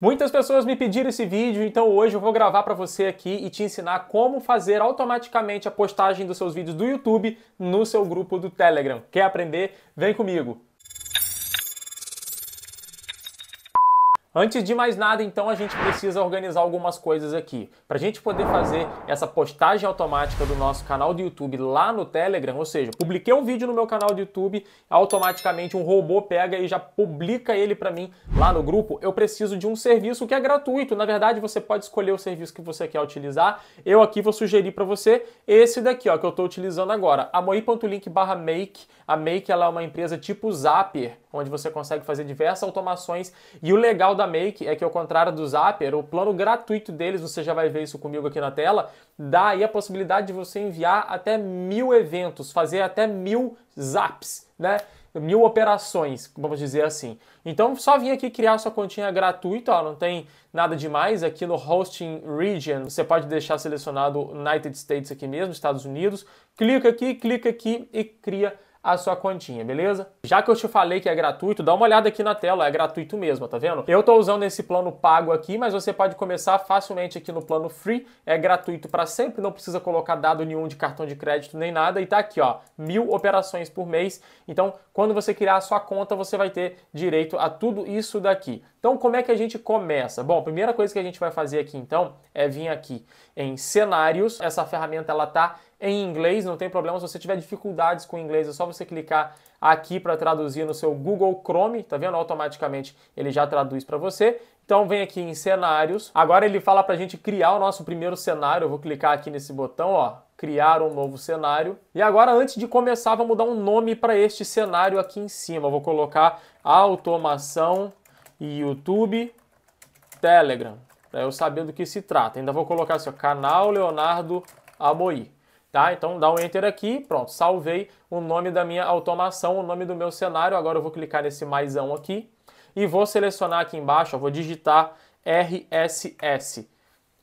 Muitas pessoas me pediram esse vídeo, então hoje eu vou gravar para você aqui e te ensinar como fazer automaticamente a postagem dos seus vídeos do YouTube no seu grupo do Telegram. Quer aprender? Vem comigo. Antes de mais nada, então, a gente precisa organizar algumas coisas aqui. Para a gente poder fazer essa postagem automática do nosso canal do YouTube lá no Telegram, ou seja, publiquei um vídeo no meu canal do YouTube, automaticamente um robô pega e já publica ele para mim lá no grupo, eu preciso de um serviço que é gratuito. Na verdade, você pode escolher o serviço que você quer utilizar. Eu aqui vou sugerir para você esse daqui, ó, que eu estou utilizando agora, amoi.link barra make. A Make ela é uma empresa tipo Zapier, onde você consegue fazer diversas automações. E o legal da Make é que, ao contrário do Zapier, o plano gratuito deles, você já vai ver isso comigo aqui na tela, dá aí a possibilidade de você enviar até mil eventos, fazer até mil zaps, né? Mil operações, vamos dizer assim. Então, só vir aqui criar sua continha gratuita, ó, não tem nada demais. Aqui no Hosting Region, você pode deixar selecionado United States aqui mesmo, Estados Unidos. Clica aqui, clica aqui e cria a sua continha, beleza? Já que eu te falei que é gratuito, dá uma olhada aqui na tela, é gratuito mesmo, tá vendo? Eu tô usando esse plano pago aqui, mas você pode começar facilmente aqui no plano free, é gratuito para sempre, não precisa colocar dado nenhum de cartão de crédito nem nada, e tá aqui, ó, mil operações por mês, então quando você criar a sua conta, você vai ter direito a tudo isso daqui. Então como é que a gente começa? Bom, a primeira coisa que a gente vai fazer aqui então, é vir aqui em cenários, essa ferramenta ela tá em inglês, não tem problema. Se você tiver dificuldades com inglês, é só você clicar aqui para traduzir no seu Google Chrome, tá vendo? Automaticamente ele já traduz para você. Então vem aqui em cenários. Agora ele fala para a gente criar o nosso primeiro cenário. Eu vou clicar aqui nesse botão, ó, criar um novo cenário. E agora antes de começar, vamos dar um nome para este cenário aqui em cima. Eu vou colocar automação YouTube Telegram, para eu saber do que se trata. Ainda vou colocar assim, ó, canal Leonardo Amoí. Tá? Então dá um enter aqui, pronto, salvei o nome da minha automação, o nome do meu cenário. Agora eu vou clicar nesse maisão aqui e vou selecionar aqui embaixo, ó, vou digitar RSS.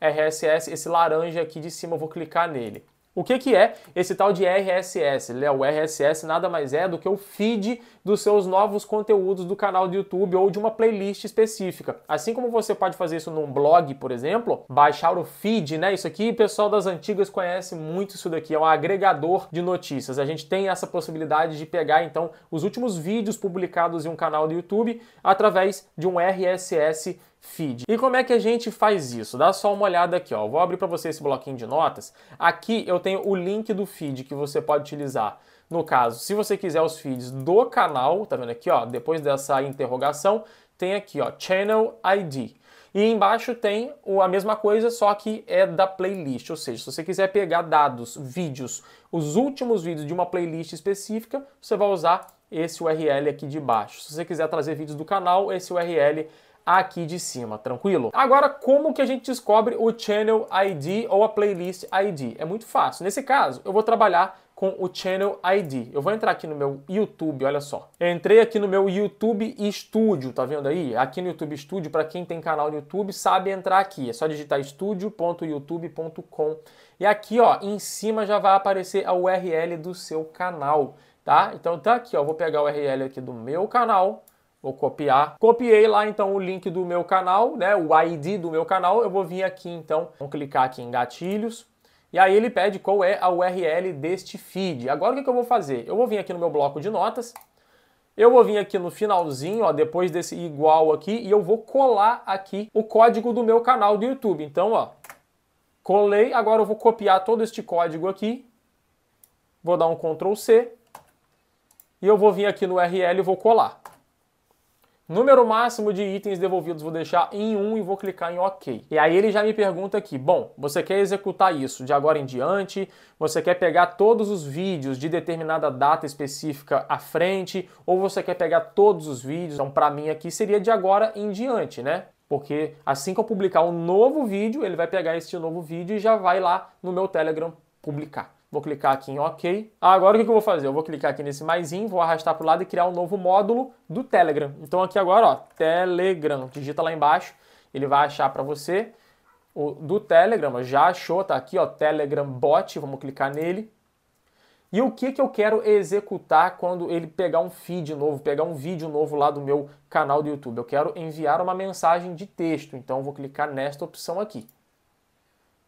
RSS, esse laranja aqui de cima, eu vou clicar nele. O que, que é esse tal de RSS? É o RSS nada mais é do que o feed dos seus novos conteúdos do canal do YouTube ou de uma playlist específica. Assim como você pode fazer isso num blog, por exemplo, baixar o feed, né? Isso aqui, o pessoal das antigas conhece muito isso daqui, é um agregador de notícias. A gente tem essa possibilidade de pegar, então, os últimos vídeos publicados em um canal do YouTube através de um RSS feed. E como é que a gente faz isso? Dá só uma olhada aqui, ó. vou abrir para você esse bloquinho de notas. Aqui eu tenho o link do feed que você pode utilizar. No caso, se você quiser os feeds do canal, tá vendo aqui, ó, depois dessa interrogação, tem aqui, ó, Channel ID. E embaixo tem a mesma coisa, só que é da playlist. Ou seja, se você quiser pegar dados, vídeos, os últimos vídeos de uma playlist específica, você vai usar esse URL aqui de baixo. Se você quiser trazer vídeos do canal, esse URL aqui de cima, tranquilo? Agora, como que a gente descobre o Channel ID ou a Playlist ID? É muito fácil. Nesse caso, eu vou trabalhar com o Channel ID. Eu vou entrar aqui no meu YouTube, olha só. entrei aqui no meu YouTube Studio, tá vendo aí? Aqui no YouTube Studio, para quem tem canal no YouTube, sabe entrar aqui. É só digitar studio.youtube.com. E aqui, ó, em cima já vai aparecer a URL do seu canal, tá? Então tá aqui, ó, vou pegar a URL aqui do meu canal, vou copiar. Copiei lá então o link do meu canal, né, o ID do meu canal, eu vou vir aqui então, vou clicar aqui em gatilhos, e aí ele pede qual é a URL deste feed. Agora o que, eu vou fazer? Eu vou vir aqui no meu bloco de notas, eu vou vir aqui no finalzinho, ó, depois desse igual aqui, e eu vou colar aqui o código do meu canal do YouTube. Então, ó, colei, agora eu vou copiar todo este código aqui, vou dar um Ctrl C, e eu vou vir aqui no URL e vou colar. Número máximo de itens devolvidos vou deixar em 1 um e vou clicar em OK. E aí ele já me pergunta aqui, bom, você quer executar isso de agora em diante? Você quer pegar todos os vídeos de determinada data específica à frente? Ou você quer pegar todos os vídeos? Então para mim aqui seria de agora em diante, né? Porque assim que eu publicar um novo vídeo, ele vai pegar esse novo vídeo e já vai lá no meu Telegram publicar. Vou clicar aqui em OK. Ah, agora o que eu vou fazer? Eu vou clicar aqui nesse mais, vou arrastar para o lado e criar um novo módulo do Telegram. Então aqui agora, ó, Telegram, digita lá embaixo, ele vai achar para você o do Telegram, já achou, tá aqui, ó, Telegram Bot, vamos clicar nele. E o que, que eu quero executar quando ele pegar um feed novo, pegar um vídeo novo lá do meu canal do YouTube? Eu quero enviar uma mensagem de texto, então vou clicar nesta opção aqui.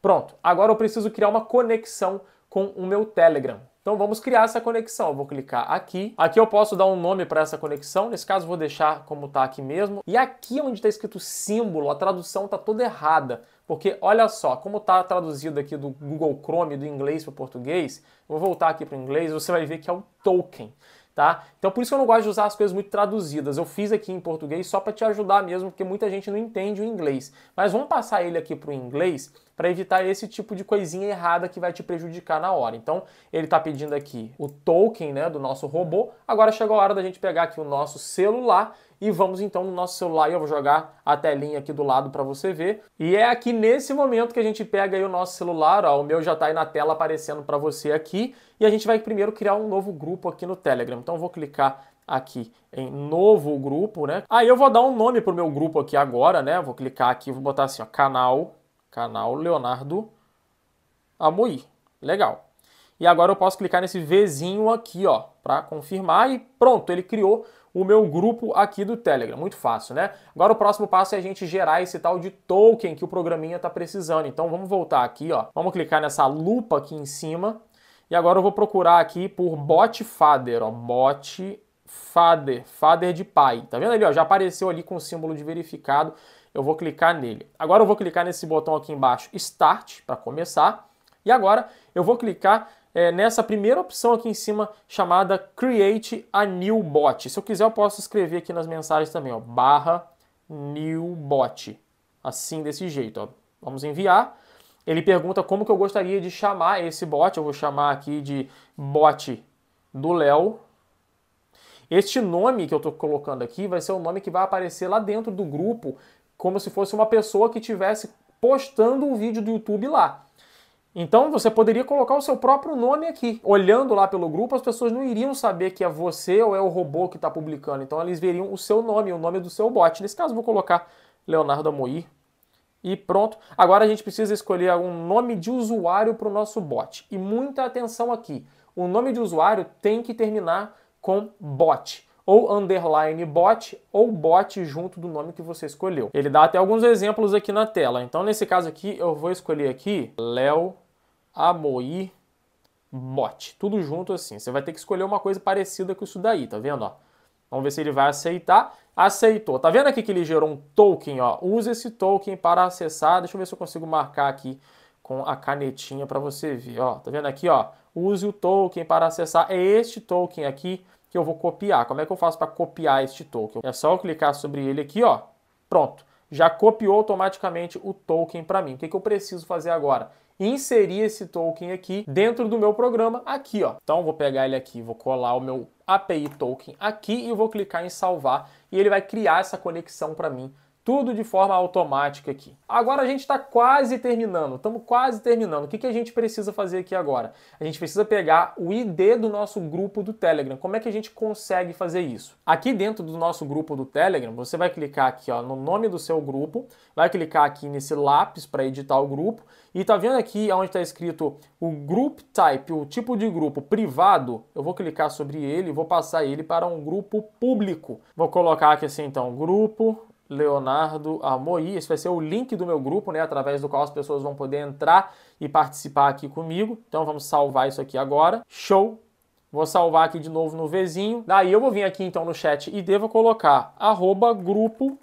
Pronto, agora eu preciso criar uma conexão com o meu Telegram. Então vamos criar essa conexão. Eu vou clicar aqui. Aqui eu posso dar um nome para essa conexão. Nesse caso vou deixar como está aqui mesmo. E aqui é onde está escrito símbolo, a tradução está toda errada. Porque olha só, como está traduzido aqui do Google Chrome do inglês para o português, vou voltar aqui para o inglês, você vai ver que é o token tá? Então por isso que eu não gosto de usar as coisas muito traduzidas. Eu fiz aqui em português só para te ajudar mesmo, porque muita gente não entende o inglês. Mas vamos passar ele aqui para o inglês para evitar esse tipo de coisinha errada que vai te prejudicar na hora. Então ele está pedindo aqui o token né, do nosso robô. Agora chegou a hora da gente pegar aqui o nosso celular e vamos então no nosso celular e eu vou jogar a telinha aqui do lado para você ver. E é aqui nesse momento que a gente pega aí o nosso celular, ó, o meu já está aí na tela aparecendo para você aqui e a gente vai primeiro criar um novo grupo aqui no Telegram. Então eu vou clicar aqui em novo grupo, né? Aí eu vou dar um nome pro meu grupo aqui agora, né? Vou clicar aqui, vou botar assim, ó, canal, canal Leonardo Amoi. Legal. E agora eu posso clicar nesse Vzinho aqui, ó, para confirmar e pronto, ele criou o meu grupo aqui do Telegram. Muito fácil, né? Agora o próximo passo é a gente gerar esse tal de token que o programinha está precisando. Então vamos voltar aqui, ó. Vamos clicar nessa lupa aqui em cima e agora eu vou procurar aqui por bot father, ó, bot father, father de pai. Tá vendo ali, ó, já apareceu ali com o símbolo de verificado. Eu vou clicar nele. Agora eu vou clicar nesse botão aqui embaixo, start, para começar. E agora eu vou clicar é, nessa primeira opção aqui em cima chamada Create a New Bot. Se eu quiser, eu posso escrever aqui nas mensagens também, ó, barra New Bot. Assim, desse jeito, ó. Vamos enviar. Ele pergunta como que eu gostaria de chamar esse bot. Eu vou chamar aqui de bot do Léo. Este nome que eu estou colocando aqui vai ser o nome que vai aparecer lá dentro do grupo, como se fosse uma pessoa que tivesse postando um vídeo do YouTube lá. Então você poderia colocar o seu próprio nome aqui. Olhando lá pelo grupo, as pessoas não iriam saber que é você ou é o robô que está publicando. Então eles veriam o seu nome, o nome do seu bot. Nesse caso, vou colocar Leonardo Amoir e pronto. Agora a gente precisa escolher um nome de usuário para o nosso bot. E muita atenção aqui, o nome de usuário tem que terminar com bot ou underline bot ou bot junto do nome que você escolheu. Ele dá até alguns exemplos aqui na tela. Então, nesse caso aqui, eu vou escolher aqui Léo Amoi bot. Tudo junto assim. Você vai ter que escolher uma coisa parecida com isso daí, tá vendo? Ó? Vamos ver se ele vai aceitar aceitou. Tá vendo aqui que ele gerou um token, ó? Usa esse token para acessar. Deixa eu ver se eu consigo marcar aqui com a canetinha para você ver, ó. Tá vendo aqui, ó? Use o token para acessar. É este token aqui que eu vou copiar. Como é que eu faço para copiar este token? É só eu clicar sobre ele aqui, ó. Pronto. Já copiou automaticamente o token para mim. O que, que eu preciso fazer agora? Inserir esse token aqui dentro do meu programa, aqui, ó. Então, vou pegar ele aqui, vou colar o meu API Token aqui e eu vou clicar em salvar e ele vai criar essa conexão para mim tudo de forma automática aqui. Agora a gente está quase terminando, estamos quase terminando. O que, que a gente precisa fazer aqui agora? A gente precisa pegar o ID do nosso grupo do Telegram. Como é que a gente consegue fazer isso? Aqui dentro do nosso grupo do Telegram, você vai clicar aqui ó, no nome do seu grupo, vai clicar aqui nesse lápis para editar o grupo e tá vendo aqui onde está escrito o Group Type, o tipo de grupo privado? Eu vou clicar sobre ele e vou passar ele para um grupo público. Vou colocar aqui assim então, grupo Leonardo Amoi, Esse vai ser o link do meu grupo, né, através do qual as pessoas vão poder entrar e participar aqui comigo. Então vamos salvar isso aqui agora. Show! Vou salvar aqui de novo no Vzinho. Daí eu vou vir aqui então no chat e devo colocar arroba grupo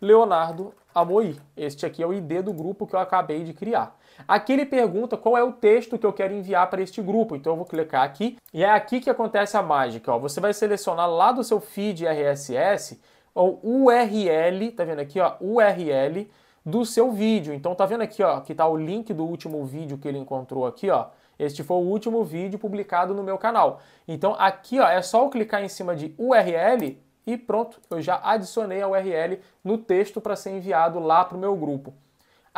Leonardo Amoi. Este aqui é o ID do grupo que eu acabei de criar. Aqui ele pergunta qual é o texto que eu quero enviar para este grupo. Então eu vou clicar aqui e é aqui que acontece a mágica. Ó. Você vai selecionar lá do seu feed RSS o URL, tá vendo aqui, ó, URL do seu vídeo. Então tá vendo aqui, ó, que tá o link do último vídeo que ele encontrou aqui, ó. Este foi o último vídeo publicado no meu canal. Então aqui, ó, é só eu clicar em cima de URL e pronto, eu já adicionei a URL no texto para ser enviado lá para o meu grupo.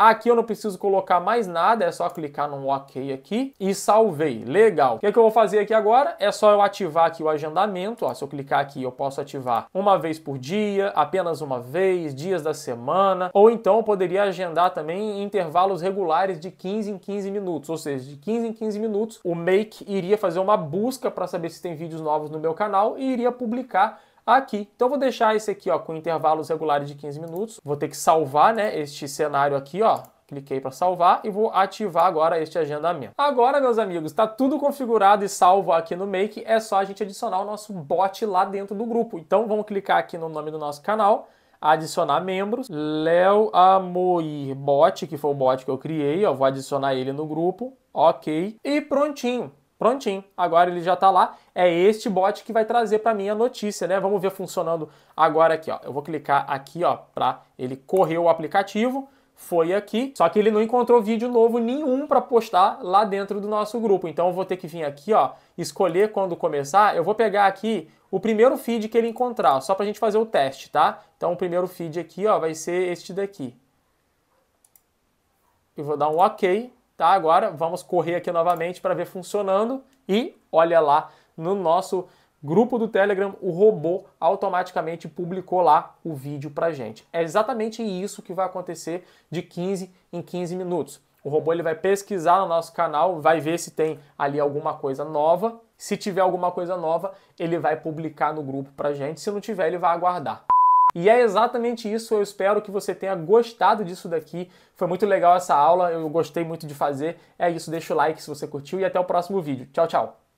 Aqui eu não preciso colocar mais nada, é só clicar no OK aqui e salvei. Legal. O que, é que eu vou fazer aqui agora? É só eu ativar aqui o agendamento. Ó, se eu clicar aqui, eu posso ativar uma vez por dia, apenas uma vez, dias da semana, ou então eu poderia agendar também em intervalos regulares de 15 em 15 minutos, ou seja, de 15 em 15 minutos o Make iria fazer uma busca para saber se tem vídeos novos no meu canal e iria publicar aqui. Então vou deixar esse aqui ó, com intervalos regulares de 15 minutos. Vou ter que salvar né, este cenário aqui, ó, Cliquei para salvar e vou ativar agora este agendamento. Agora, meus amigos, está tudo configurado e salvo aqui no Make. É só a gente adicionar o nosso bot lá dentro do grupo. Então, vamos clicar aqui no nome do nosso canal, adicionar membros. Léo Amoir Bot, que foi o bot que eu criei. ó, vou adicionar ele no grupo. Ok. E prontinho. Prontinho, agora ele já está lá. É este bot que vai trazer para mim a notícia, né? Vamos ver funcionando agora aqui, ó. Eu vou clicar aqui, ó, para ele correr o aplicativo foi aqui, só que ele não encontrou vídeo novo nenhum para postar lá dentro do nosso grupo. Então eu vou ter que vir aqui, ó, escolher quando começar. Eu vou pegar aqui o primeiro feed que ele encontrar, só para a gente fazer o teste, tá? Então o primeiro feed aqui, ó, vai ser este daqui. E vou dar um OK tá? Agora vamos correr aqui novamente para ver funcionando e olha lá no nosso grupo do Telegram, o robô automaticamente publicou lá o vídeo para gente. É exatamente isso que vai acontecer de 15 em 15 minutos. O robô ele vai pesquisar no nosso canal, vai ver se tem ali alguma coisa nova. Se tiver alguma coisa nova, ele vai publicar no grupo para gente. Se não tiver, ele vai aguardar. E é exatamente isso, eu espero que você tenha gostado disso daqui. Foi muito legal essa aula, eu gostei muito de fazer. É isso, deixa o like se você curtiu e até o próximo vídeo. Tchau, tchau!